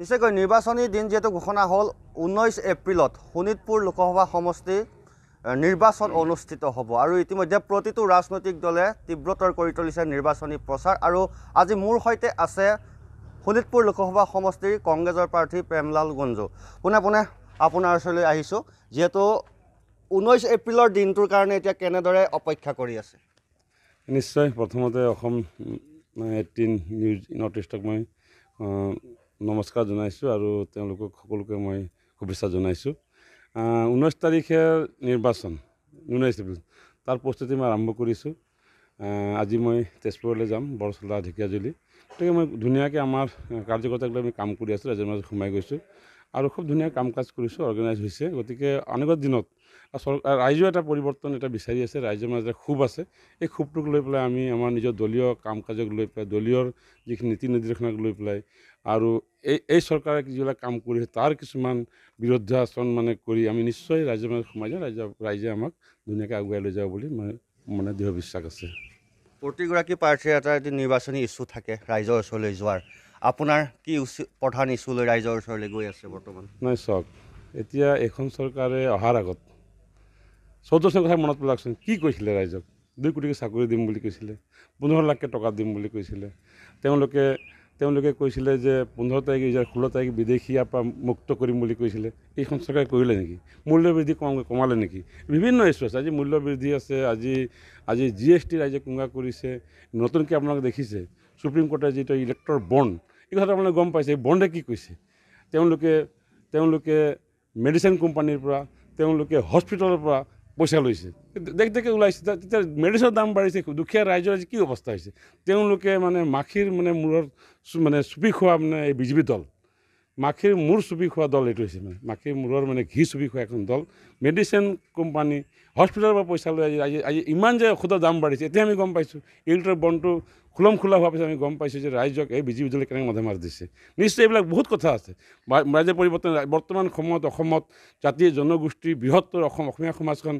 নিশ্চয়কৈ নিৰ্বাচনী দিন যিহেতু ঘোষণা হ'ল ঊনৈছ এপ্ৰিলত শোণিতপুৰ লোকসভা সমষ্টিৰ নিৰ্বাচন অনুষ্ঠিত হ'ব আৰু ইতিমধ্যে প্ৰতিটো ৰাজনৈতিক দলে তীব্ৰতৰ কৰি তুলিছে নিৰ্বাচনী প্ৰচাৰ আৰু আজি মোৰ সৈতে আছে শোণিতপুৰ লোকসভা সমষ্টিৰ কংগ্ৰেছৰ প্ৰাৰ্থী প্ৰেমলাল গঞ্জু পোনে পোনে আপোনাৰ ওচৰলৈ আহিছোঁ যিহেতু ঊনৈছ এপ্ৰিলৰ দিনটোৰ কাৰণে এতিয়া কেনেদৰে অপেক্ষা কৰি আছে নিশ্চয় প্ৰথমতে অসম মই নমস্কাৰ জনাইছোঁ আৰু তেওঁলোকক সকলোকে মই শুভেচ্ছা জনাইছোঁ ঊনৈছ তাৰিখে নিৰ্বাচন ঊনৈছ এপ্ৰিল তাৰ প্ৰস্তুতি মই আৰম্ভ কৰিছোঁ আজি মই তেজপুৰলৈ যাম বৰচলা ঢেকীয়াজুলি গতিকে মই ধুনীয়াকৈ আমাৰ কাৰ্যকৰ্তাবিলাক আমি কাম কৰি আছোঁ ৰাইজৰ মাজত সোমাই গৈছোঁ আৰু খুব ধুনীয়া কাম কাজ কৰিছোঁ অৰ্গেনাইজ হৈছে গতিকে অনাগত দিনত চৰকাৰ ৰাইজেও এটা পৰিৱৰ্তন এটা বিচাৰি আছে ৰাইজৰ মাজতে খুব আছে এই ক্ষোভটোক লৈ পেলাই আমি আমাৰ নিজৰ দলীয় কাম কাজক লৈ পেলাই দলীয়ৰ যিখিনি নীতি নিৰ্দেশনাক লৈ পেলাই আৰু এই এই চৰকাৰে যিবিলাক কাম কৰিছে তাৰ কিছুমান বিৰুদ্ধ আচৰণ মানে কৰি আমি নিশ্চয় ৰাইজৰ মাজত সোমাই যাওঁ ৰাইজ ৰাইজে আমাক ধুনীয়াকৈ আগুৱাই লৈ যাব বুলি মই মানে দৃঢ় বিশ্বাস আছে প্ৰতিগৰাকী প্ৰাৰ্থীৰ এটা এটি নিৰ্বাচনী ইছ্যু থাকে ৰাইজৰ ওচৰলৈ যোৱাৰ আপোনাৰ কি প্ৰধান ইচ্ছু লৈ ৰাইজৰ ওচৰলৈ গৈ আছে বৰ্তমান নাই চাওক এতিয়া এইখন চৰকাৰে অহাৰ আগত চৈধ্য চনৰ কথা মনত পেলাওকচোন কি কৈছিলে ৰাইজক দুই কোটিকে চাকৰি দিম বুলি কৈছিলে পোন্ধৰ লাখকৈ টকা দিম বুলি কৈছিলে তেওঁলোকে তেওঁলোকে কৈছিলে যে পোন্ধৰ তাৰিখে ইয়াৰ ষোল্ল তাৰিখে বিদেশীয়াৰ পৰা মুক্ত কৰিম বুলি কৈছিলে এইখন চৰকাৰে কৰিলে নেকি মূল্যবৃদ্ধি কম কমালে নেকি বিভিন্ন ইচ্ছু আছে আজি মূল্যবৃদ্ধি আছে আজি আজি জি এছ টি ৰাইজে কোংগা কৰিছে নতুনকৈ আপোনালোকে দেখিছে সুপ্ৰিম কোৰ্টে যিটো ইলেক্টৰ বণ্ড এই কথাটো আপোনালোকে গম পাইছে বন্ধে কি কৈছে তেওঁলোকে তেওঁলোকে মেডিচিন কোম্পানীৰ পৰা তেওঁলোকে হস্পিটেলৰ পৰা পইচা লৈছে দেখ দেখি ওলাইছে তেতিয়া মেডিচিনৰ দাম বাঢ়িছে দুখীয়া ৰাইজৰ আজি কি অৱস্থা হৈছে তেওঁলোকে মানে মাখিৰ মানে মূৰত মানে চুপি খোৱা মানে এই বিজেপি দল মাখিৰ মূৰ চুপি খোৱা দল এইটো হৈছে মানে মাখিৰ মূৰৰ মানে ঘি চুপি খোৱা এখন দল মেডিচিন কোম্পানী হস্পিটেলৰ পৰা পইচা লৈ আজি আজি আজি ইমান যে ঔষধৰ দাম বাঢ়িছে এতিয়া আমি গম পাইছোঁ ইলেক্ট্ৰিক বনটো খোলম খোলা হোৱাৰ পিছত আমি গম পাইছোঁ যে ৰাইজক এই বিজি বিজুলী কেনেকৈ মাধে মাৰি দিছে নিশ্চয় এইবিলাক বহুত কথা আছে ৰাইজে পৰিৱৰ্তন বৰ্তমান সময়ত অসমত জাতি জনগোষ্ঠী বৃহত্তৰ অসম অসমীয়া সমাজখন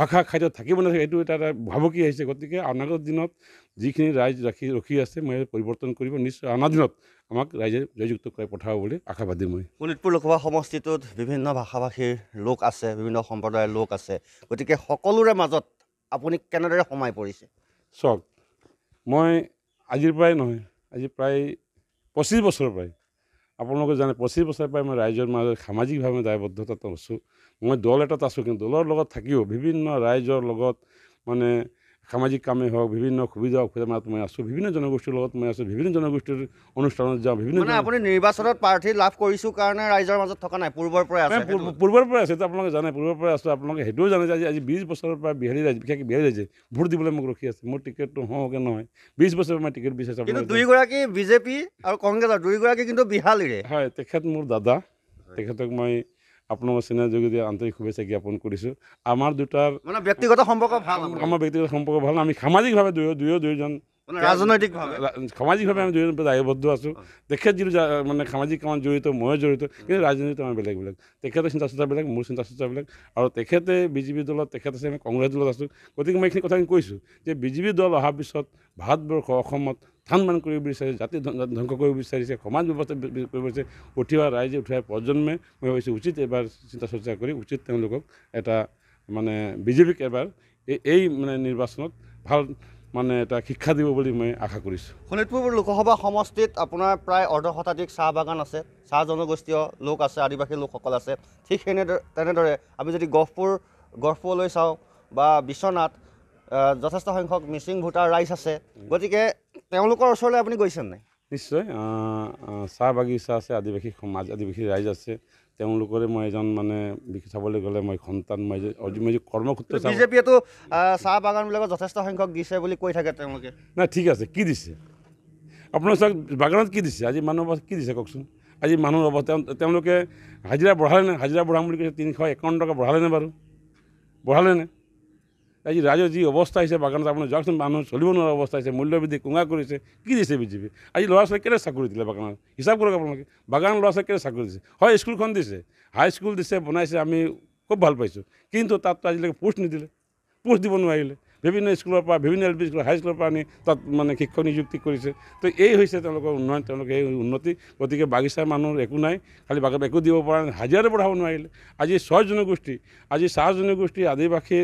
ভাষা খাদ্য থাকিব নাথাকে এইটো এটা এটা ভাবুকি আহিছে গতিকে অনাগত দিনত যিখিনি ৰাইজ ৰাখি ৰখি আছে মই পৰিৱৰ্তন কৰিব নিশ্চয় অনা দিনত আমাক ৰাইজে জয়যুক্ত কৰি পঠাব বুলি আশাবাদী মই শোণিতপুৰ লোকসভা সমষ্টিটোত বিভিন্ন ভাষা ভাষীৰ লোক আছে বিভিন্ন বড়ো সম্প্ৰদায়ৰ লোক আছে গতিকে সকলোৰে মাজত আপুনি কেনেদৰে সোমাই পৰিছে চাওক মই আজিৰ পৰাই নহয় আজি প্ৰায় পঁচিছ বছৰৰ পৰাই আপোনালোকে জানে পঁচিছ বছৰৰ পৰাই মই ৰাইজৰ মাজত সামাজিকভাৱে দায়বদ্ধতাটো আছোঁ মই দল এটাত আছোঁ কিন্তু দলৰ লগত থাকিও বিভিন্ন ৰাইজৰ লগত মানে সামাজিক কামে হওক বিভিন্ন সুবিধা অসুবিধা মই আছোঁ বিভিন্ন জনগোষ্ঠীৰ লগত মই আছো বিভিন্ন জনগোষ্ঠীৰ অনুষ্ঠানত যাওঁ বিভিন্ন আপুনি নিৰ্বাচনত প্ৰাৰ্থী লাভ কৰিছোঁ কাৰণে ৰাইজৰ মাজত থকা নাই পূৰ্বৰ পৰা আছে পূৰ্বৰ পৰাই আছে আপোনালোকে জানে পূৰ্বৰ পৰাই আছোঁ আপোনালোকে সেইটোও জানে যে আজি বিছ বছৰৰ পৰা বিহাৰী ৰাইজ বিশেষকৈ বিহাৰী ৰাইজে ভোট দিবলৈ মোক ৰখি আছে মোৰ টিকেটটো হওঁকে নহয় বিছ বছৰৰ মই টিকেট বিচাৰি বিচাৰিছোঁ কিন্তু দুইগৰাকী বিজেপি আৰু কংগ্ৰেছৰ দুইগৰাকী কিন্তু বিহালীৰে হয় তেখেত মোৰ দাদা তেখেতক মই আপোনাৰ চেনেলৰ যোগেদি আন্তৰিক শুভেচ্ছা জ্ঞাপন কৰিছোঁ আমাৰ দুটাৰ মানে ব্যক্তিগত সম্পৰ্ক ভাল আমাৰ ব্যক্তিগত সম্পৰ্ক ভাল আমি সামাজিকভাৱে দুয়ো দুয়ো দুয়োজন ৰাজনৈতিকভাৱে সামাজিকভাৱে আমি জড়িত দায়বদ্ধ আছোঁ তেখেত যিটো মানে সামাজিক কামত জড়িত ময়ো জড়িত কিন্তু ৰাজনীতিটো আমাৰ বেলেগ বেলেগ তেখেতৰ চিন্তা চৰ্চাবিলাক মোৰ চিন্তা চৰ্চাবিলাক আৰু তেখেতে বি জে পি দলত তেখেত আছে আমি কংগ্ৰেছ দলত আছোঁ গতিকে মই এইখিনি কথা আমি কৈছোঁ যে বি জে পি দল অহাৰ পিছত ভাৰতবৰ্ষ অসমত মান কৰিব বিচাৰিছে জাতি ধ্বংস কৰিব বিচাৰিছে সমাজ ব্যৱস্থা কৰিব বিচাৰিছে উঠি অহা ৰাইজে উঠি অহা প্ৰজন্মে মই ভাবিছোঁ উচিত এবাৰ চিন্তা চৰ্চা কৰি উচিত তেওঁলোকক এটা মানে বি জে পিক এবাৰ এই এই মানে নিৰ্বাচনত ভাল মানে এটা শিক্ষা দিব বুলি মই আশা কৰিছোঁ শোণিতপুৰ লোকসভা সমষ্টিত আপোনাৰ প্ৰায় অৰ্ধ শতাধিক চাহ বাগান আছে চাহ জনগোষ্ঠীয় লোক আছে আদিবাসী লোকসকল আছে ঠিক সেনেদৰে তেনেদৰে আমি যদি গহপুৰ গহপুৰলৈ চাওঁ বা বিশ্বনাথ যথেষ্ট সংখ্যক মিচিং ভোটাৰ ৰাইজ আছে গতিকে তেওঁলোকৰ ওচৰলৈ আপুনি গৈছেনে নিশ্চয় চাহ বাগিচা আছে আদিবাসী সমাজ আদিবাসী ৰাইজ আছে তেওঁলোকৰে মই এজন মানে চাবলৈ গ'লে মই সন্তান মই কৰ্মসূত্ৰে বিজেপিয়েতো চাহ বাগানবিলাকত যথেষ্ট সংখ্যক দিছে বুলি কৈ থাকে তেওঁলোকে নাই ঠিক আছে কি দিছে আপোনাৰ চাওক বাগানত কি দিছে আজি মানুহ কি দিছে কওকচোন আজি মানুহ মানুহৰ তেওঁ তেওঁলোকে হাজিৰা বঢ়ালেনে হাজিৰা বঢ়াম বুলি কৈছে তিনিশ একাৱন্ন টকা বঢ়ালেনে বাৰু বঢ়ালেনে আজি ৰাইজৰ যি অৱস্থা হৈছে বাগানত আপুনি যাওকচোন মানুহ চলিব নোৱাৰা অৱস্থা হৈছে মূল্যবৃদ্ধি কুঙা কৰিছে কি দিছে বিজেপি আজি ল'ৰা ছোৱালীক কেনে চাকৰি দিলে বাগানত হিচাপ কৰক আপোনালোকে বাগান ল'ৰা ছোৱালীক কেনে চাকৰি দিছে হয় স্কুলখন দিছে হাইস্কুল দিছে বনাইছে আমি খুব ভাল পাইছোঁ কিন্তু তাততো আজিলৈকে পোষ্ট নিদিলে পোষ্ট দিব নোৱাৰিলে বিভিন্ন স্কুলৰ পৰা বিভিন্ন এল পি স্কুল হাইস্কুলৰ পৰা আনি তাত মানে শিক্ষক নিযুক্তি কৰিছে তো এই হৈছে তেওঁলোকৰ উন্নয়ন তেওঁলোকে এই উন্নতি গতিকে বাগিচাৰ মানুহ একো নাই খালী বাগত একো দিব পৰা নাই হাজিৰাতে পঢ়াব নোৱাৰিলে আজি ছয় জনগোষ্ঠী আজি চাহ জনগোষ্ঠী আদিবাসী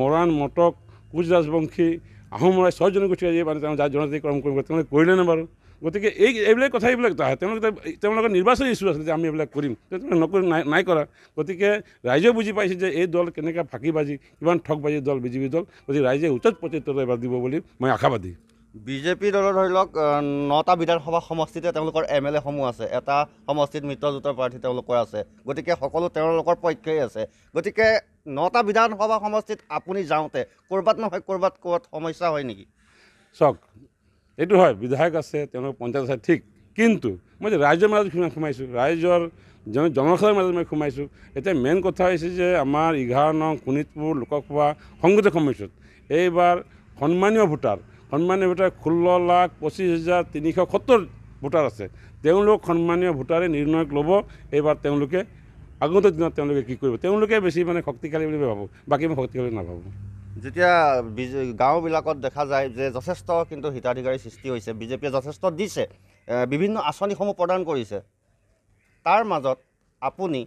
মৰাণ মটক কোচ ৰাজবংশী আহোমৰ ছয়জন গোষ্ঠী আজি মানে তেওঁ যা জনজাতি কৰ্ম কৰিব তেওঁলোকে কৰিলে নে বাৰু গতিকে এই এইবিলাক কথা এইবিলাক তেওঁলোকে তেওঁলোকৰ নিৰ্বাচনী ইছ্যু আছিলে যে আমি এইবিলাক কৰিম তেওঁলোকে নকৰি নাই নাই কৰা গতিকে ৰাইজেও বুজি পাইছে যে এই দল কেনেকৈ ফাঁকি বাজি কিমান ঠগ বাজি দল বিজেপি দল গতিকে ৰাইজে উচিত প্ৰত্যুত্তৰ এবাৰ দিব বুলি মই আশাবাদী বিজেপি দলৰ ধৰি লওক নটা বিধানসভা সমষ্টিতে তেওঁলোকৰ এম এল এসমূহ আছে এটা সমষ্টিত মিত্ৰজোঁটৰ প্ৰাৰ্থী তেওঁলোকৰ আছে গতিকে সকলো তেওঁলোকৰ পক্ষেই আছে গতিকে নটা বিধানসভা সমষ্টিত আপুনি যাওঁতে ক'ৰবাত নহয় ক'ৰবাত ক'ৰবাত সমস্যা হয় নেকি চাওক এইটো হয় বিধায়ক আছে তেওঁলোকৰ পঞ্চায়ত আছে ঠিক কিন্তু মই যে ৰাইজৰ মাজত সোমাইছোঁ ৰাইজৰ জন জনসাধাৰণৰ মাজত মই সোমাইছোঁ এতিয়া মেইন কথা হৈছে যে আমাৰ এঘাৰ নং শোণিতপুৰ লোকসভা সংগঠিত সমস্যাত এইবাৰ সন্মানীয় ভোটাৰ সন্মানীয় ভোটাৰ ষোল্ল লাখ পঁচিছ হাজাৰ তিনিশ সত্তৰ ভোটাৰ আছে তেওঁলোক সন্মানীয় ভোটাৰে নিৰ্ণয় ল'ব এইবাৰ তেওঁলোকে আগন্তুক দিনত তেওঁলোকে কি কৰিব তেওঁলোকে বেছি মানে শক্তিশালী বুলি ভাবোঁ বাকী মই শক্তিশালী নাভাবোঁ যেতিয়া গাঁওবিলাকত দেখা যায় যে যথেষ্ট কিন্তু হিতাধিকাৰীৰ সৃষ্টি হৈছে বিজেপিয়ে যথেষ্ট দিছে বিভিন্ন আঁচনিসমূহ প্ৰদান কৰিছে তাৰ মাজত আপুনি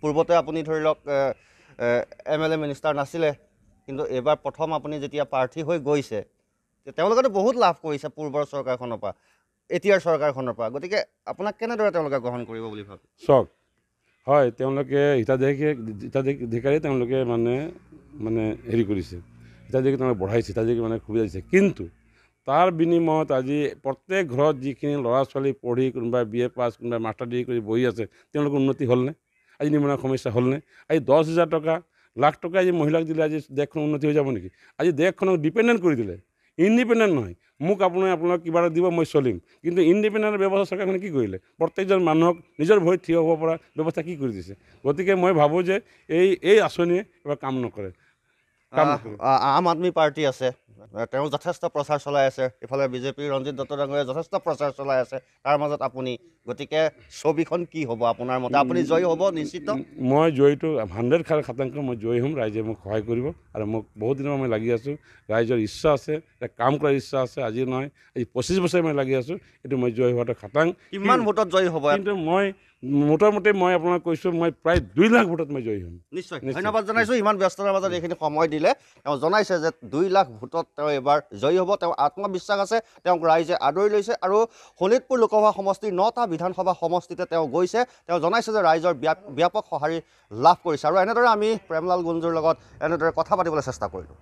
পূৰ্বতে আপুনি ধৰি লওক এম এল এ মিনিষ্টাৰ নাছিলে কিন্তু এইবাৰ প্ৰথম আপুনি যেতিয়া প্ৰাৰ্থী হৈ গৈছে তেওঁলোকেতো বহুত লাভ কৰিছে পূৰ্বৰ চৰকাৰখনৰ পৰা এতিয়াৰ চৰকাৰখনৰ পৰা গতিকে আপোনাক কেনেদৰে তেওঁলোকে গ্ৰহণ কৰিব বুলি ভাবে চাওক হয় তেওঁলোকে হিতাধিকাৰী হিতাধিকাৰীয়ে তেওঁলোকে মানে মানে হেৰি কৰিছে হিতাধিকাৰী তেওঁলোকে বঢ়াইছে হিতাধিকাৰী মানে সুবিধা দিছে কিন্তু তাৰ বিনিময়ত আজি প্ৰত্যেক ঘৰত যিখিনি ল'ৰা ছোৱালী পঢ়ি কোনোবাই বি এ পাছ কোনোবাই মাষ্টাৰ ডিগ্ৰী কৰি বহি আছে তেওঁলোকৰ উন্নতি হ'লনে আজি নিবনুৱা সমস্যা হ'লনে আজি দহ হেজাৰ টকা লাখ টকা আজি মহিলাক দিলে আজি দেশখন উন্নতি হৈ যাব নেকি আজি দেশখনক ডিপেণ্ডেণ্ট কৰি দিলে ইণ্ডিপেণ্ডেণ্ট নহয় মোক আপুনি আপোনাক কিবা এটা দিব মই চলিম কিন্তু ইণ্ডিপেণ্ডেণ্ট ব্যৱস্থা চৰকাৰখনে কি কৰিলে প্ৰত্যেকজন মানুহক নিজৰ ভৰিত থিয় হ'ব পৰা ব্যৱস্থা কি কৰি দিছে গতিকে মই ভাবোঁ যে এই এই আঁচনিয়ে কিবা কাম নকৰে আম আদমি পাৰ্টি আছে তেওঁ যথেষ্ট প্ৰচাৰ চলাই আছে ইফালে বিজেপিৰ ৰঞ্জিত দত্ত ডাঙৰীয়াই যথেষ্ট প্ৰচাৰ চলাই আছে তাৰ মাজত আপুনি গতিকে ছবিখন কি হ'ব আপোনাৰ মতে আপুনি জয়ী হ'ব নিশ্চিত মই জয়ীটো হাণ্ড্ৰেড খাৰ শতাংশ মই জয়ী হ'ম ৰাইজে মোক সহায় কৰিব আৰু মোক বহুত দিনৰ মই লাগি আছোঁ ৰাইজৰ ইচ্ছা আছে কাম কৰাৰ ইচ্ছা আছে আজি নহয় আজি পঁচিছ বছৰে মই লাগি আছোঁ এইটো মই জয়ী হোৱাটো খাটাং ইমান ভোটত জয়ী হ'ব কিন্তু মই মোটামুটি মই আপোনাক কৈছোঁ মই প্ৰায় দুই লাখ ভোটত মই জয়ী হ'ম নিশ্চয় ধন্যবাদ জনাইছোঁ ইমান ব্যস্ততাৰ মাজত এইখিনি সময় দিলে তেওঁ জনাইছে যে দুই লাখ ভোটত তেওঁ এইবাৰ জয়ী হ'ব তেওঁ আত্মবিশ্বাস আছে তেওঁক ৰাইজে আদৰি লৈছে আৰু শোণিতপুৰ লোকসভা সমষ্টিৰ নটা বিধানসভা সমষ্টিতে তেওঁ গৈছে তেওঁ জনাইছে যে ৰাইজৰ ব্যাপক সঁহাৰি লাভ কৰিছে আৰু এনেদৰে আমি প্ৰেমলাল গুঞ্জুৰ লগত এনেদৰে কথা পাতিবলৈ চেষ্টা কৰিলোঁ